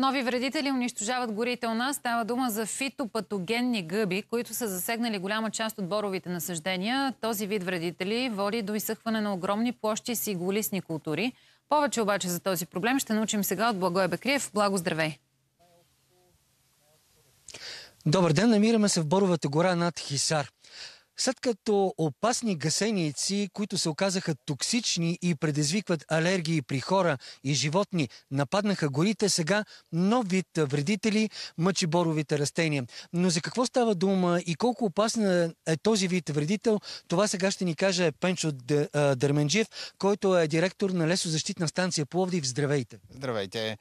Нови вредители унищожават горите у нас. Става дума за фитопатогенни гъби, които са засегнали голяма част от боровите насъждения. Този вид вредители води до изсъхване на огромни площи с иголисни култури. Повече обаче за този проблем ще научим сега от Благое Бекриев. Благо, здравей! Добър ден, намираме се в Боровата гора над Хисар. След като опасни гасеници, които се оказаха токсични и предизвикват алергии при хора и животни, нападнаха горите, сега нов вид вредители мъчи боровите растения. Но за какво става дума и колко опасен е този вид вредител, това сега ще ни каже Пенчо Дърменджиев, който е директор на лесозащитна станция Пловдив. Здравейте! Здравейте!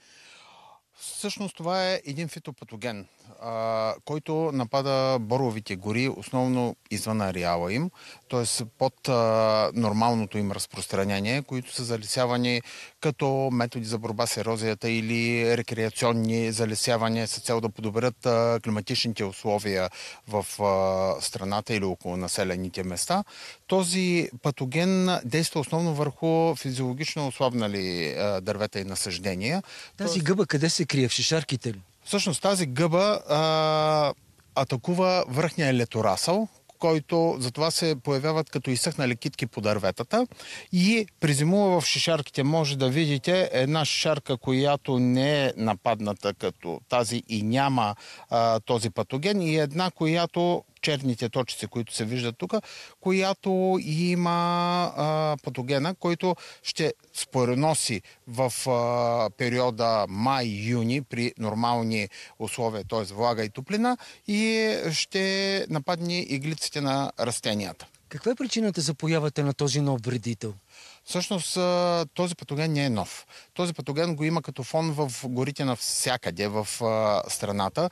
Всъщност това е един фитопатоген а, който напада боровите гори, основно извън ареала им, т.е. под а, нормалното им разпространение, които са залесявани като методи за борба с ерозията или рекреационни залесявания с цел да подобрят а, климатичните условия в а, страната или около населените места. Този патоген действа основно върху физиологично ослабнали а, дървета и насъждения. Тази гъба къде се крие? В шишарките ли? Всъщност тази гъба а, атакува върхния леторасъл, който затова се появяват като изсъхнали китки по дърветата и призимува в шишарките. Може да видите една шишарка, която не е нападната като тази и няма а, този патоген и една, която черните точици, които се виждат тук, която има а, патогена, който ще спореноси в а, периода май-юни при нормални условия, т.е. влага и топлина, и ще нападне иглиците на растенията. Каква е причината за появата на този нов вредител? Всъщност този патоген не е нов. Този патоген го има като фон в горите навсякъде в страната.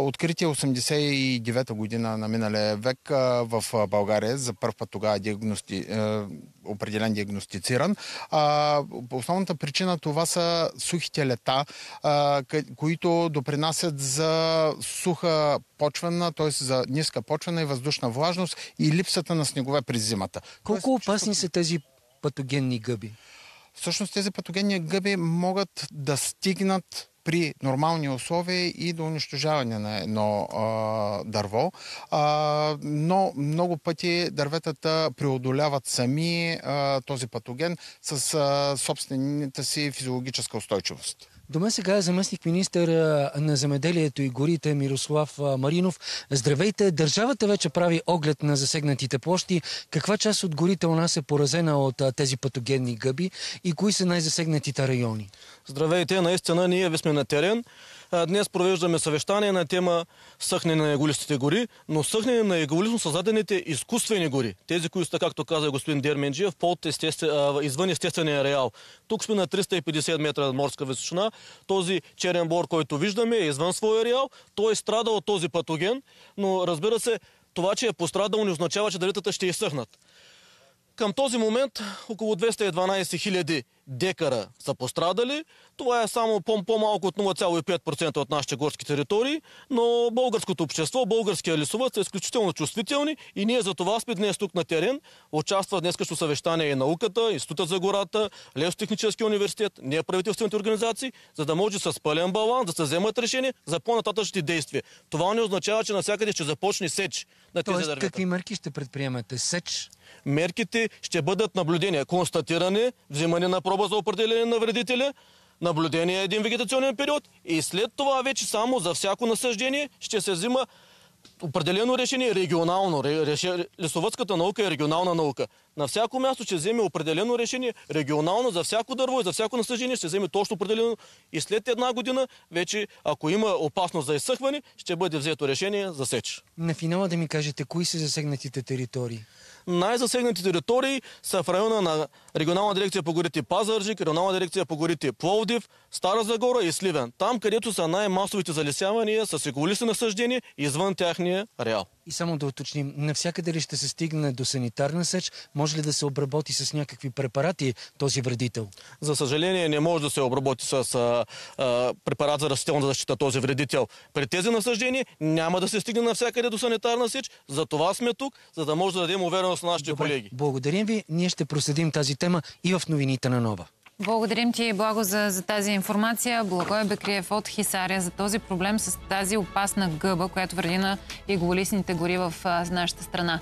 Откритие 89-та година на миналия век в България. За първ път тогава диагности... определен диагностициран. Основната причина това са сухите лета, които допринасят за суха почвена, т.е. за ниска почвена и въздушна влажност и липсата на снегове през зимата. Колко опасни са тези патогенни гъби? Всъщност тези патогенни гъби могат да стигнат при нормални условия и до унищожаване на едно а, дърво. А, но много пъти дърветата преодоляват сами а, този патоген с а, собствената си физиологическа устойчивост. До мен сега е заместник министър на земеделието и горите Мирослав Маринов. Здравейте! Държавата вече прави оглед на засегнатите площи. Каква част от горите у нас е поразена от тези патогенни гъби и кои са най-засегнатите райони? Здравейте! Наистина ние ви сме на терен. Днес провеждаме съвещание на тема съхнене на еголистите гори, но съхнене на еголизм са зададените изкуствени гори. Тези, които са, както каза господин Дерменджиев, под извън естествения реал. Тук сме на 350 метра над морска височина. Този черен бор, който виждаме, е извън своя реал. Той е страдал от този патоген, но разбира се, това, че е пострадал, не означава, че даритата ще изсъхнат. Към този момент около 212 хиляди декара са пострадали. Това е само по-малко от 0,5% от нашите горски територии, но българското общество, българския лесовът са изключително чувствителни и ние за това сме днес тук на терен. Участва като съвещание и науката, института за гората, Лесотехническия университет, неправителствените организации, за да може с пълен баланс да се вземат решение за по-нататъчните действия. Това не означава, че навсякъде ще започне сеч на тези Тоест, дървета. какви мерки ще предприемете? Сеч мерките ще бъдат наблюдение, констатиране, взимане на проба за определение на вредителя, наблюдение е един вегетационен период и след това вече само за всяко насъждение ще се взима определено решение регионално. Лесовътската наука е регионална наука на всяко място ще вземе определено решение, регионално за всяко дърво и за всяко насъжение ще вземе точно определено. И след една година вече, ако има опасност за изсъхване, ще бъде взето решение за сеч. На финала да ми кажете, кои са засегнатите територии? Най-засегнати територии са в района на регионална дирекция по горите Пазаржик, регионална дирекция по горите Пловдив, Стара Загора и Сливен. Там, където са най-масовите залесявания с еколисни насъждения извън тяхния реал. И само да уточним, навсякъде ли ще се стигне до санитарна сеч, може ли да се обработи с някакви препарати този вредител? За съжаление не може да се обработи с а, а, препарат за растителна защита този вредител. При тези насъждения няма да се стигне навсякъде до санитарна сеч, затова сме тук, за да може да дадем увереност на нашите Добре, колеги. Благодарим ви, ние ще проследим тази тема и в новините на Нова. Благодарим ти, Благо, за, за тази информация. Благоя Бекриев от Хисария за този проблем с тази опасна гъба, която върди на иголисните гори в а, нашата страна.